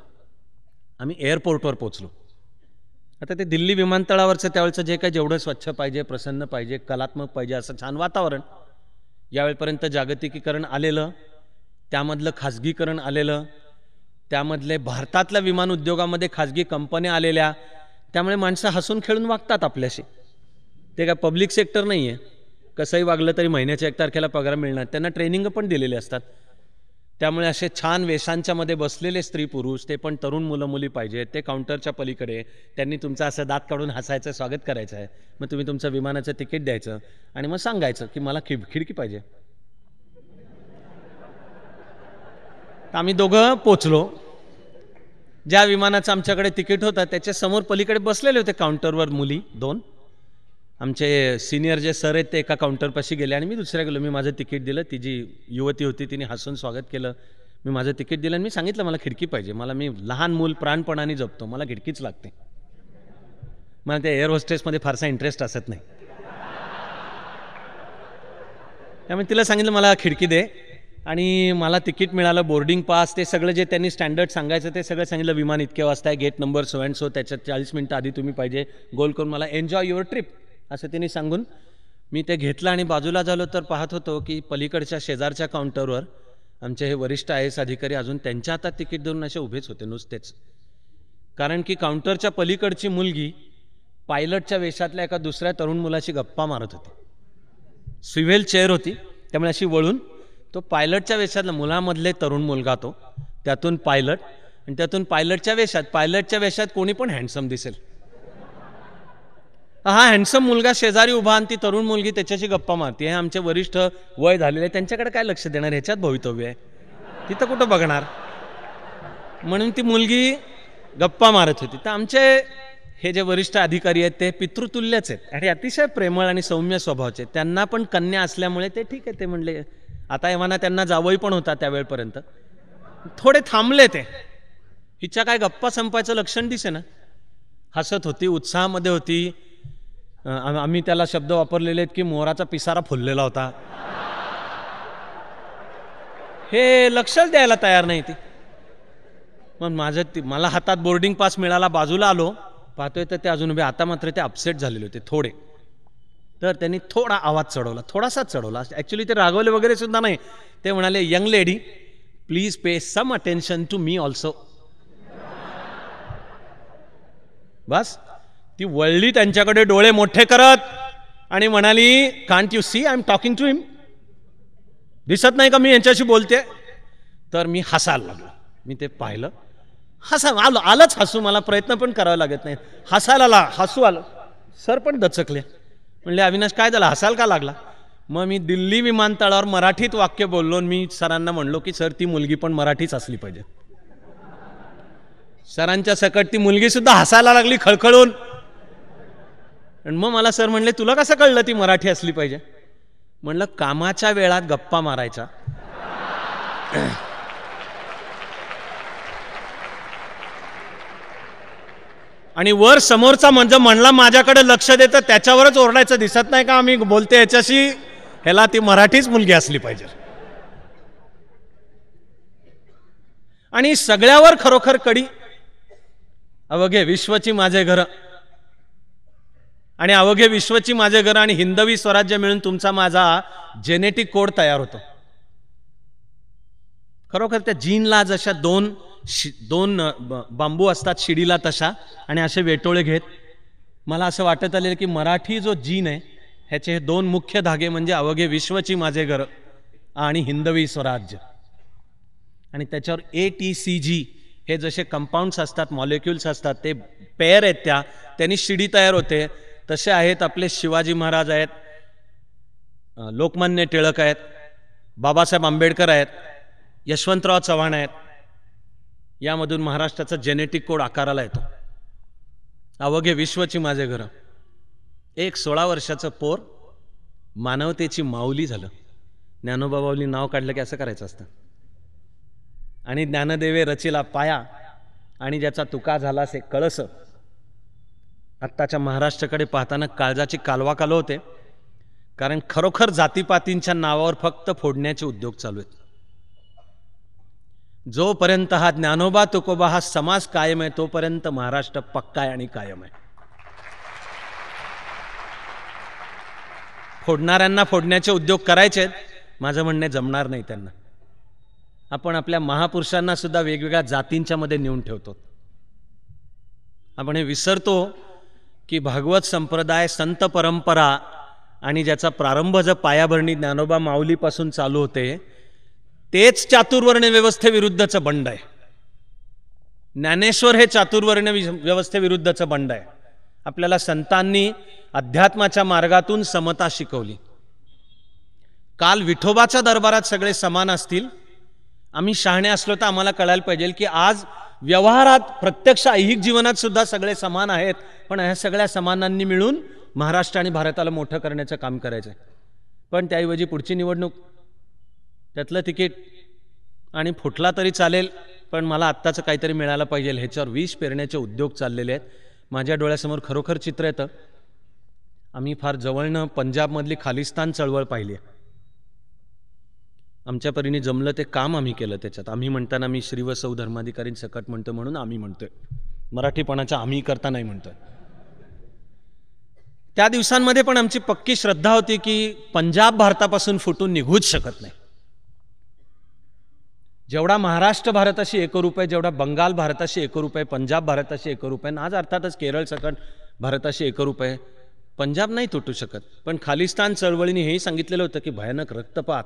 आम्ही एअरपोर्टवर पोचलो आता ते दिल्ली विमानतळावरचं त्यावेळचं जे काय जेवढं स्वच्छ पाहिजे प्रसन्न पाहिजे कलात्मक पाहिजे असं छान वातावरण यावेळेपर्यंत जागतिकीकरण आलेलं त्यामधलं खाजगीकरण आलेलं त्यामधले भारतातल्या विमान उद्योगामध्ये खाजगी कंपन्या आलेल्या त्यामुळे माणसं हसून खेळून वागतात आपल्याशी ते काय पब्लिक सेक्टर नाही आहे कसंही वागलं तरी महिन्याच्या एक तारखेला पगार मिळणार त्यांना ट्रेनिंग पण दिलेले असतात त्यामुळे असे छान मध्ये बसलेले स्त्री पुरुष ते पण तरुण मुलं मुली पाहिजेत ते काउंटरच्या पलीकडे त्यांनी तुमचं असं दात काढून हसायचं स्वागत करायचं आहे मग तुम्ही तुमचं विमानाचं तिकीट द्यायचं आणि मग सांगायचं की मला खिड खिडकी पाहिजे आम्ही दोघं पोचलो ज्या विमानाचं आमच्याकडे तिकीट होतं त्याच्या समोर पलीकडे बसलेले होते काउंटरवर मुली दोन आमचे सिनियर जे सर आहेत ते एका काउंटरपाशी गेले आणि मी दुसऱ्या गेलो मी माझं तिकीट दिलं ती जी युवती होती तिने हसून स्वागत केलं मी माझं तिकीट दिलं आणि मी सांगितलं मला खिडकी पाहिजे मला मी लहान मूल प्राणपणाने जपतो मला खिडकीच लागते मला त्या एअर होस्टेसमध्ये फारसा इंटरेस्ट असत नाही त्यामुळे तिला सांगितलं मला खिडकी दे आणि मला तिकीट मिळालं बोर्डिंग पास ते सगळं जे त्यांनी स्टँडर्ड सांगायचं ते सगळं सांगितलं विमान इतके वाजता आहे gate number so and so त्याच्यात चाळीस मिनटं आधी तुम्ही पाहिजे गोल करून मला एन्जॉय युअर ट्रिप असं तिने सांगून मी ते घेतलं आणि बाजूला झालो तर पाहत होतो की पलीकडच्या शेजारच्या काउंटरवर आमचे हे वरिष्ठ आय एस अधिकारी अजून त्यांच्या हातात तिकीट धरून असे उभेच होते नुसतेच कारण की काउंटरच्या पलीकडची मुलगी पायलटच्या वेशातल्या एका दुसऱ्या तरुण मुलाशी गप्पा मारत होती सिव्हेल चेअर होती त्यामुळे अशी वळून तो पायलटच्या वेशातला मुलामधले तरुण मुलगा तो त्यातून पायलट आणि त्यातून पायलटच्या वेशात पायलटच्या वेशात कोणी पण हँडसम दिसेल हा हँडसम मुलगा शेजारी उभा आणि ती तरुण मुलगी त्याच्याशी गप्पा मारते आहे आमचे वरिष्ठ वय झालेले त्यांच्याकडे काय लक्ष देणार ह्याच्यात भवितव्य आहे तिथं कुठं बघणार म्हणून ती मुलगी गप्पा मारत होती तर आमचे हे जे वरिष्ठ अधिकारी आहेत ते पितृतुल्यच आहेत आणि अतिशय प्रेमळ आणि सौम्य स्वभावचे त्यांना पण कन्या असल्यामुळे ते ठीक आहे ते म्हणले आता एव्हाना त्यांना जावई पण होता त्यावेळपर्यंत थोडे थांबले ते हिच्या काय गप्पा संपायचं लक्षण दिसे ना हसत होती उत्साहामध्ये होती आम्ही त्याला शब्द वापरलेले आहेत की मोराचा पिसारा फुललेला होता हे लक्षच द्यायला तयार नाही ती मग माझं ती मला हातात बोर्डिंग पास मिळाला बाजूला आलो पाहतोय तर ते अजून उभे आता मात्र ते अपसेट झालेले होते थोडे तर त्यांनी थोडा आवाज चढवला थोडासाच चढवला ॲक्च्युली ते रागवले वगैरे सुद्धा नाही ते म्हणाले young lady please pay some attention to me also बस ती वळली त्यांच्याकडे डोळे मोठे करत आणि म्हणाली can't you see I am talking to him दिसत नाही का मी यांच्याशी बोलते तर मी हसायला लागलो मी ते पाहिलं हसा आलो आलंच हसू मला प्रयत्न पण करावा लागत नाही हसायला आला हसू आलं सर पण दचकले म्हणले अविनाश काय झालं हसायला का लागला मग मी दिल्ली विमानतळावर मराठीत वाक्य बोललो आणि मी सरांना म्हणलो की सर ती मुलगी पण मराठीच असली पाहिजे सरांच्या सकट ती मुलगीसुद्धा हसायला लागली खळखळून आणि मग मला सर म्हणले तुला कसं कळलं ती मराठी असली पाहिजे म्हणलं कामाच्या वेळात गप्पा मारायचा आणि वर समोरचा म्हणजे म्हणला माझ्याकडे लक्ष देतं त्याच्यावरच ओरडायचं दिसत नाही का आम्ही बोलते याच्याशी ह्याला ती मराठीच मुलगी असली पाहिजे आणि सगळ्यावर खरोखर कडी अवघे विश्वची माझे घर आणि अवघे विश्वची माझे घर आणि हिंदवी स्वराज्य मिळून तुमचा माझा जेनेटिक कोड तयार होतो खरोखर त्या जीनला जशा दोन शि दोन बांबू असतात शिडीला तशा आणि असे वेटोळे घेत मला असं वाटत आलेलं की मराठी जो जीन आहे ह्याचे हे दोन मुख्य धागे म्हणजे अवघे विश्वची माझे घर आणि हिंदवी स्वराज्य आणि त्याच्यावर ए टी सी जी हे जसे कंपाऊंड्स असतात मॉलिक्युल्स असतात ते पेअर आहेत त्या त्यांनी शिडी तयार होते तसे आहेत आपले शिवाजी महाराज आहेत लोकमान्य टिळक आहेत बाबासाहेब आंबेडकर आहेत यशवंतराव चव्हाण आहेत यामधून महाराष्ट्राचा जेनेटिक कोड आकाराला येतो अवघे विश्वची माझे घरं एक सोळा वर्षाचं पोर मानवतेची माऊली झालं ज्ञानोबाबाऊली नाव काढलं की असं करायचं असतं आणि ज्ञानदेवे रचिला पाया आणि ज्याचा तुका झाला असे कळस आत्ताच्या महाराष्ट्राकडे पाहताना काळजाची कालवा कालो होते कारण खरोखर जातीपातींच्या नावावर फक्त फोडण्याचे उद्योग चालू आहेत जोपर्यंत हा ज्ञानोबा तुकोबा हा समाज कायम आहे तोपर्यंत महाराष्ट्र पक्का आहे आणि कायम आहे फोडणाऱ्यांना फोडण्याचे उद्योग करायचे माझं म्हणणे जमणार नाही त्यांना आपण आपल्या महापुरुषांना सुद्धा वेगवेगळ्या मध्ये नेऊन ठेवतो आपण हे विसरतो की भागवत संप्रदाय संत परंपरा आणि ज्याचा प्रारंभ जर पायाभरणी ज्ञानोबा माऊलीपासून चालू होते तेच चातुर्वर्ण व्यवस्थेविरुद्धचं बंड आहे ज्ञानेश्वर हे चातुर्वर्ण व्यवस्थेविरुद्धचं बंड आहे आपल्याला संतांनी अध्यात्माच्या मार्गातून समता शिकवली काल विठोबाच्या दरबारात सगळे समान असतील आम्ही शहाणे असलो तर आम्हाला कळायला पाहिजे की आज व्यवहारात प्रत्यक्ष ऐहिक जीवनात सुद्धा सगळे समान आहेत पण ह्या सगळ्या समानांनी मिळून महाराष्ट्र आणि भारताला मोठं करण्याचं काम करायचं आहे पण त्याऐवजी पुढची निवडणूक त्यातलं तिकीट आणि फुटला तरी चालेल पण मला आत्ताचं काहीतरी मिळायला पाहिजे ह्याच्यावर विष पेरण्याचे उद्योग चाललेले आहेत माझ्या डोळ्यासमोर खरोखर चित्र येतं आम्ही फार जवळनं पंजाबमधली खालिस्तान चळवळ पाहिली आहे आमच्या परीने जमलं ते काम आम्ही केलं त्याच्यात आम्ही म्हणताना मी धर्माधिकारी सकट म्हणतो म्हणून आम्ही म्हणतोय मराठीपणाचा आम्ही करता नाही म्हणतोय त्या दिवसांमध्ये पण आमची पक्की श्रद्धा होती की पंजाब भारतापासून फुटून निघूच शकत नाही जेवढा महाराष्ट्र भारताशी एकरूप आहे जेवढा बंगाल भारताशी एक रुपये पंजाब भारताशी एक रुपये आज अर्थातच केरळ सकट भारताशी एक रुपये पंजाब नाही तुटू शकत पण खालिस्तान चळवळीने हेही सांगितलेलं होतं की भयानक रक्तपात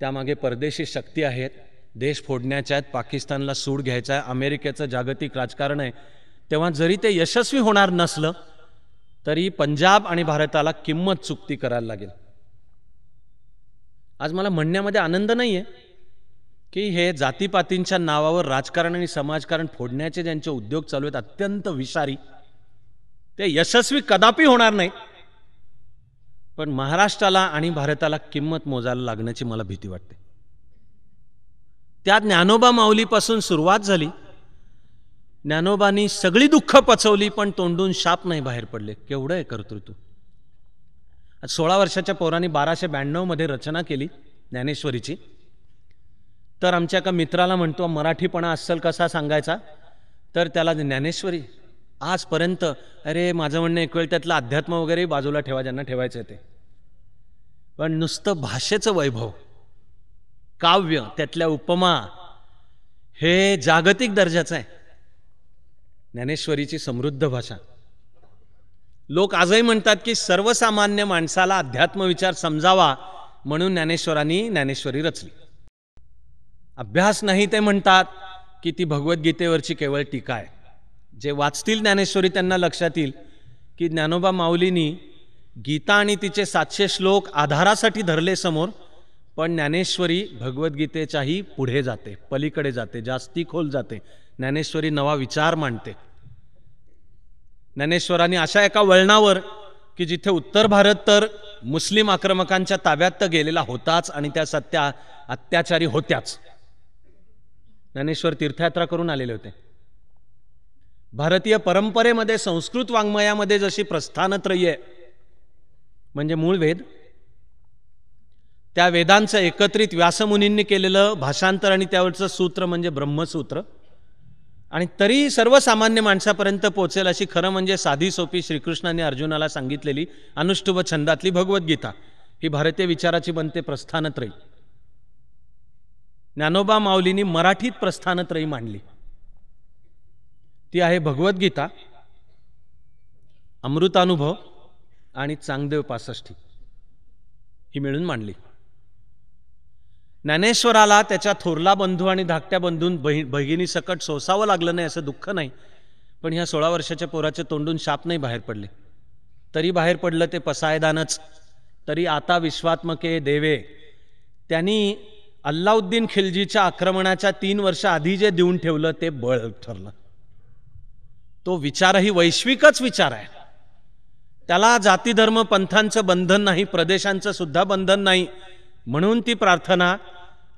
त्यामागे परदेशी शक्ती आहेत देश फोडण्याच्या आहेत पाकिस्तानला सूड घ्यायचा आहे अमेरिकेचं जागतिक राजकारण आहे तेव्हा जरी ते यशस्वी होणार नसलं तरी पंजाब आणि भारताला किंमत चुकती करायला लागेल आज मला म्हणण्यामध्ये आनंद नाही आहे की हे जातीपातींच्या नावावर राजकारण आणि समाजकारण फोडण्याचे ज्यांचे उद्योग चालू आहेत अत्यंत विषारी ते यशस्वी कदापि होणार नाही पण महाराष्ट्राला आणि भारताला किंमत मोजायला लागण्याची मला भीती वाटते त्या ज्ञानोबा माऊलीपासून सुरुवात झाली ज्ञानोबानी सगळी दुःख पचवली पण तोंडून शाप नाही बाहेर पडले केवढं आहे कर्तृत्व आज सोळा वर्षाच्या पोरांनी बाराशे ब्याण्णवमध्ये रचना केली ज्ञानेश्वरीची तर आमच्या एका मित्राला म्हणतो मराठीपणा अस्सल कसा सांगायचा तर त्याला ज्ञानेश्वरी आजपर्यंत अरे माझं म्हणणं एक वेळ त्यातलं अध्यात्म वगैरे बाजूला ठेवा ज्यांना ठेवायचं ते पण नुसतं भाषेचं वैभव काव्य त्यातल्या उपमा हे जागतिक दर्जाचं आहे ज्ञानेश्वरीची समृद्ध भाषा लोक आजही म्हणतात की सर्वसामान्य माणसाला अध्यात्मविचार समजावा म्हणून ज्ञानेश्वरांनी ज्ञानेश्वरी रचली अभ्यास नाही ते म्हणतात की ती भगवद्गीतेवरची केवळ टीका आहे जे वाचतील ज्ञानेश्वरी त्यांना लक्षात येईल की ज्ञानोबा माऊलींनी गीता आणि तिचे सातशे श्लोक आधारासाठी धरले समोर पण ज्ञानेश्वरी भगवद्गीतेच्याही पुढे जाते पलीकडे जाते जास्ती खोल जाते ज्ञानेश्वरी नवा विचार मांडते ज्ञानेश्वरांनी अशा एका वळणावर की जिथे उत्तर भारत तर मुस्लिम आक्रमकांच्या ताब्यात तर गेलेला होताच आणि त्या सत्या अत्याचारी होत्याच ज्ञानेश्वर तीर्थयात्रा करून आलेले होते भारतीय परंपरेमध्ये संस्कृत वाङ्मयामध्ये जशी प्रस्थानत्रयी आहे म्हणजे मूळ वेद त्या वेदांचं एकत्रित व्यासमुनींनी केलेलं भाषांतर आणि त्यावरचं सूत्र म्हणजे ब्रह्मसूत्र आणि तरी सर्वसामान्य माणसापर्यंत पोचेल अशी खरं म्हणजे साधी सोपी श्रीकृष्णाने अर्जुनाला सांगितलेली अनुष्टुभ छंदातली भगवद्गीता ही भारतीय विचाराची बनते प्रस्थानत्रयी ज्ञानोबा माऊलींनी मराठीत प्रस्थानत्रयी मांडली ती आहे भगवद्गीता अमृतानुभव आणि चांगदेव पासष्टी ही मिळून मांडली ज्ञानेश्वराला त्याच्या थोरला बंधू आणि धाकट्या बंधून बहि भगिनी सकट सोसावं लागलं नाही असं दुःख नाही पण ह्या सोळा वर्षाच्या पोराचे तोंडून शाप नाही बाहेर पडले तरी बाहेर पडलं ते पसायदानच तरी आता विश्वात्मके देवे त्यांनी अल्लाउद्दीन खिलजीच्या आक्रमणाच्या तीन वर्ष आधी जे देऊन ठेवलं ते बळ ठरलं तो विचारही वैश्विकच विचार आहे त्याला जातीधर्म पंथांचं बंधन नाही प्रदेशांचं सुद्धा बंधन नाही म्हणून ती प्रार्थना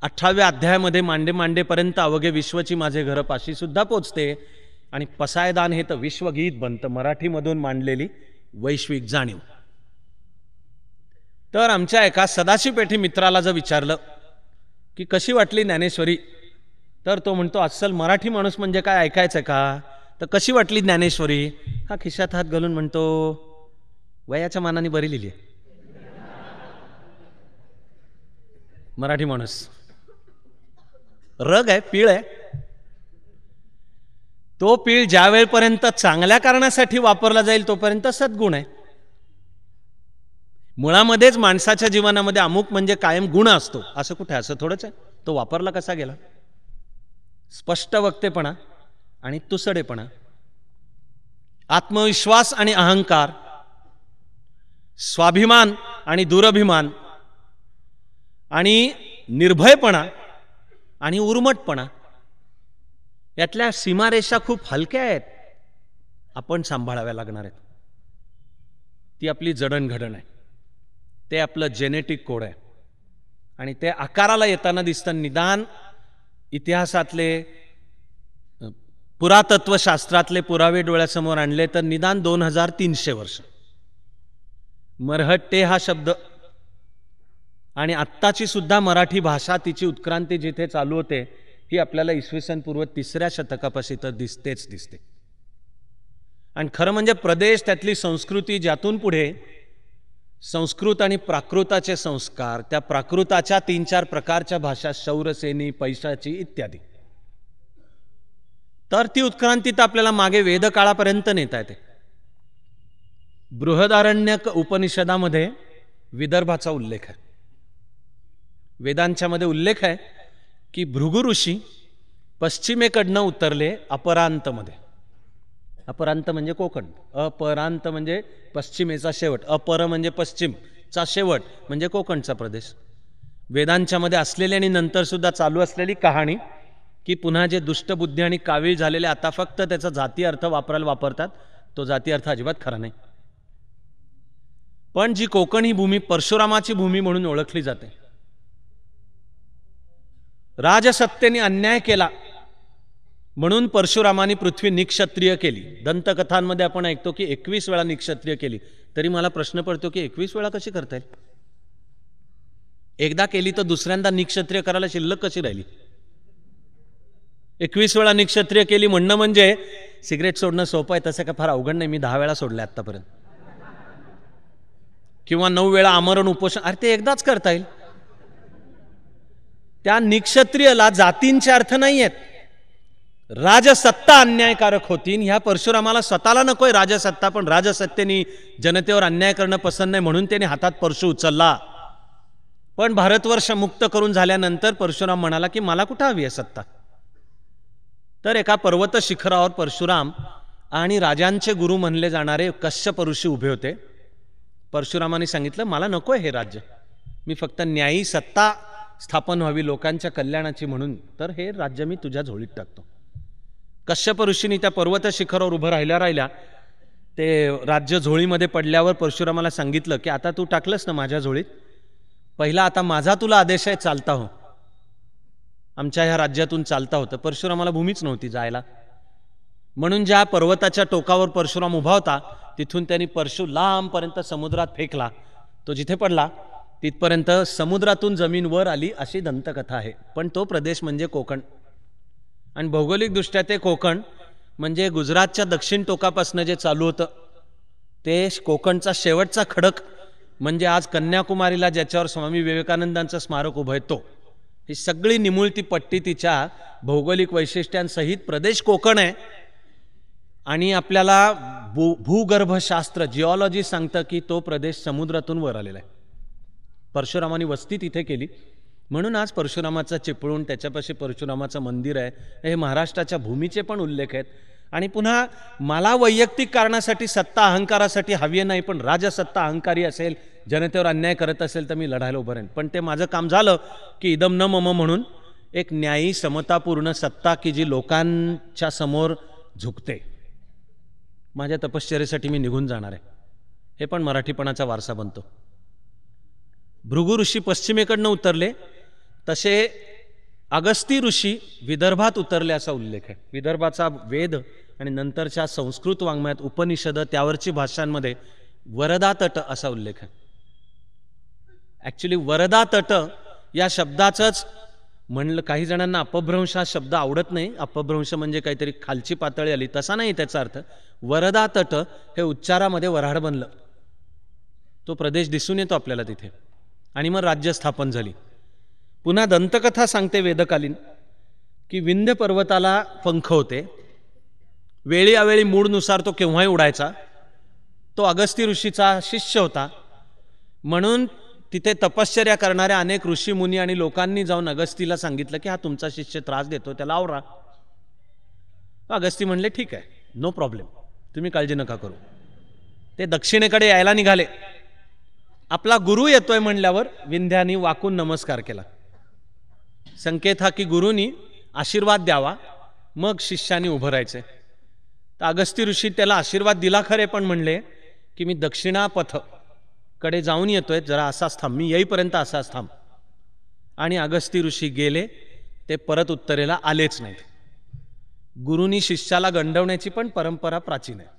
अठ्ठाव्या अध्यायामध्ये मांडे मांडेपर्यंत अवघे विश्वची माझे घरपाशी सुद्धा पोचते आणि पसायदान हे तर विश्वगीत बनतं मराठीमधून मांडलेली वैश्विक जाणीव तर आमच्या एका सदाशी पेठी मित्राला जर विचारलं की कशी वाटली ज्ञानेश्वरी तर तो म्हणतो अस्सल मराठी माणूस म्हणजे काय ऐकायचं का तर कशी वाटली ज्ञानेश्वरी हा खिशात हात घालून म्हणतो वयाच्या मानाने बरी लिहिली मराठी माणूस रग आहे पीळ आहे तो पीळ ज्या वेळपर्यंत चांगल्या कारणासाठी वापरला जाईल तोपर्यंत सद्गुण आहे मुळामध्येच माणसाच्या जीवनामध्ये अमुक म्हणजे कायम गुण असतो असं कुठे असं थोडंच आहे तो वापरला कसा गेला स्पष्ट वक्तेपणा आणि तुसडेपणा आत्मविश्वास आणि अहंकार स्वाभिमान आणि दुरभिमान आणि निर्भयपणा आणि उर्मटपणा यातल्या सीमारेषा खूप हलक्या आहेत आपण सांभाळाव्या लागणार आहेत ती आपली जडणघडण आहे ते आपलं जेनेटिक कोड आहे आणि ते आकाराला येताना दिसतं निदान इतिहासातले पुरातत्वशास्त्रातले पुरावे डोळ्यासमोर आणले तर निदान दोन हजार तीनशे वर्ष मरहट्टे हा शब्द आणि आत्ताची सुद्धा मराठी भाषा तिची उत्क्रांती जिथे चालू होते ही आपल्याला इसवी सन पूर्व तिसऱ्या शतकापाशी तर दिसतेच दिसते आणि खरं म्हणजे प्रदेश त्यातली संस्कृती ज्यातून पुढे संस्कृत आणि प्राकृताचे संस्कार त्या प्राकृताच्या तीन चार प्रकारच्या भाषा शौरसेनी पैशाची इत्यादी तर ती उत्क्रांती तर आपल्याला मागे वेदकाळापर्यंत नेता येते बृहदारण्यक उपनिषदामध्ये विदर्भाचा उल्लेख आहे वेदांच्यामध्ये उल्लेख आहे की भृगु ऋषी पश्चिमेकडनं उतरले अपरांतमध्ये अपरांत म्हणजे कोकण अपरांत म्हणजे पश्चिमेचा शेवट अपर म्हणजे पश्चिमचा शेवट म्हणजे कोकणचा प्रदेश वेदांच्यामध्ये असलेली आणि नंतरसुद्धा चालू असलेली कहाणी की पुन्हा जे दुष्टबुद्धी आणि कावीळ झालेले आता फक्त त्याचा जाती अर्थ वापरायला वापरतात तो जाती अर्थ अजिबात खरा नाही पण जी कोकण ही भूमी परशुरामाची भूमी म्हणून ओळखली जाते राजसत्तेने अन्याय केला म्हणून परशुरामाने पृथ्वी निक्षत्रिय केली दंतकथांमध्ये आपण ऐकतो की एकवीस वेळा निक्षत्रिय केली तरी मला प्रश्न पडतो की एकवीस वेळा कशी करता येईल एकदा केली तर दुसऱ्यांदा निक्षत्रिय करायला शिल्लक कशी राहिली एकवीस वेळा निक्षत्रिय केली म्हणणं म्हणजे सिगरेट सोडणं सोपं आहे तसं का फार अवघड नाही मी दहा वेळा सोडलं आत्तापर्यंत किंवा नऊ वेळा आमरण उपोषण अरे ते एकदाच करता येईल त्या निक्षत्रियला जातींचे अर्थ नाही आहेत राजसत्ता अन्यायकारक होती ह्या परशुरामाला स्वतःला नकोय राजसत्ता पण राजसत्तेने जनतेवर अन्याय करणं पसंत नाही म्हणून त्याने हातात परशु उचलला पण भारतवर्ष मुक्त करून झाल्यानंतर परशुराम म्हणाला की मला कुठं हवी आहे सत्ता तर एका पर्वत शिखरावर परशुराम आणि राजांचे गुरु म्हणले जाणारे कश्यप ऋषी उभे होते परशुरामाने सांगितलं मला नको हे राज्य मी फक्त न्यायी सत्ता स्थापन व्हावी लोकांच्या कल्याणाची म्हणून तर हे राज्य मी तुझ्या झोळीत टाकतो कश्यप ऋषींनी त्या पर्वत शिखरावर उभं राहिल्या राहिल्या ते राज्य झोळीमध्ये पडल्यावर परशुरामाला सांगितलं की आता तू टाकलंस ना माझ्या झोळीत पहिला आता माझा तुला आदेश आहे चालता हो आमच्या ह्या राज्यातून चालता होतं परशुरामाला भूमीच नव्हती जायला म्हणून ज्या पर्वताच्या टोकावर परशुराम उभा होता तिथून त्यांनी परशु लांबपर्यंत समुद्रात फेकला तो जिथे पडला तिथपर्यंत समुद्रातून जमीन वर आली अशी दंतकथा आहे पण तो प्रदेश म्हणजे कोकण आणि भौगोलिकदृष्ट्या ते कोकण म्हणजे गुजरातच्या दक्षिण टोकापासनं जे चालू होतं ते कोकणचा शेवटचा खडक म्हणजे आज कन्याकुमारीला ज्याच्यावर स्वामी विवेकानंदांचं स्मारक उभं तो ही सगळी निमुळती पट्टी तिच्या भौगोलिक वैशिष्ट्यांसहित प्रदेश कोकण आहे आणि आपल्याला भू भूगर्भशास्त्र जिओलॉजी सांगतं की तो प्रदेश समुद्रातून वर आलेला आहे परशुरामाने वस्ती तिथे केली म्हणून आज परशुरामाचा चिपळूण त्याच्यापाशी परशुरामाचं मंदिर आहे हे महाराष्ट्राच्या भूमीचे पण उल्लेख आहेत आणि पुन्हा मला वैयक्तिक कारणासाठी सत्ता अहंकारासाठी हवी नाही पण राजसत्ता अहंकारी असेल जनतेवर अन्याय करत असेल तर मी लढायला उभं राहीन पण ते माझं काम झालं की इदम न मम म्हणून एक न्यायी समतापूर्ण सत्ता की जी लोकांच्या समोर झुकते माझ्या तपश्चर्येसाठी मी निघून जाणार आहे हे पण मराठीपणाचा वारसा बनतो भृगु ऋषी पश्चिमेकडनं उतरले तसे अगस्ती ऋषी विदर्भात उतरले असा उल्लेख आहे विदर्भाचा वेद आणि नंतरच्या संस्कृत वाङ्मयात उपनिषद त्यावरची भाषांमध्ये वरदा तट असा उल्लेख आहे ॲक्च्युली वरदा तट या शब्दाचंच म्हणलं काही जणांना अपभ्रंश हा शब्द आवडत नाही अपभ्रंश म्हणजे काहीतरी खालची पातळी आली तसा नाही त्याचा अर्थ वरदा तट हे उच्चारामध्ये वराड बनलं तो प्रदेश दिसून येतो आपल्याला तिथे आणि मग राज्य स्थापन झाली पुन्हा दंतकथा सांगते वेदकालीन की विंध्य पर्वताला पंख होते वेळी अवेळी मूडनुसार तो केव्हाही उडायचा तो अगस्ती ऋषीचा शिष्य होता म्हणून तिथे तपश्चर्या करणाऱ्या अनेक ऋषी मुनी आणि लोकांनी जाऊन अगस्तीला सांगितलं की हा तुमचा शिष्य त्रास देतो त्याला आवरा अगस्ती म्हणले ठीक आहे नो प्रॉब्लेम तुम्ही काळजी नका करू ते दक्षिणेकडे यायला निघाले आपला गुरु येतोय म्हणल्यावर विंध्यानी वाकून नमस्कार केला संकेत हा की गुरुनी आशीर्वाद द्यावा मग शिष्याने उभं राहायचे तर अगस्ती ऋषी त्याला आशीर्वाद दिला खरे पण म्हणले की मी दक्षिणापथ कडे जाऊन येतोय जरा असाच थांब मी येईपर्यंत असाच थांब आणि अगस्ती ऋषी गेले ते परत उत्तरेला आलेच नाहीत गुरुनी शिष्याला गंडवण्याची पण परंपरा प्राचीन आहे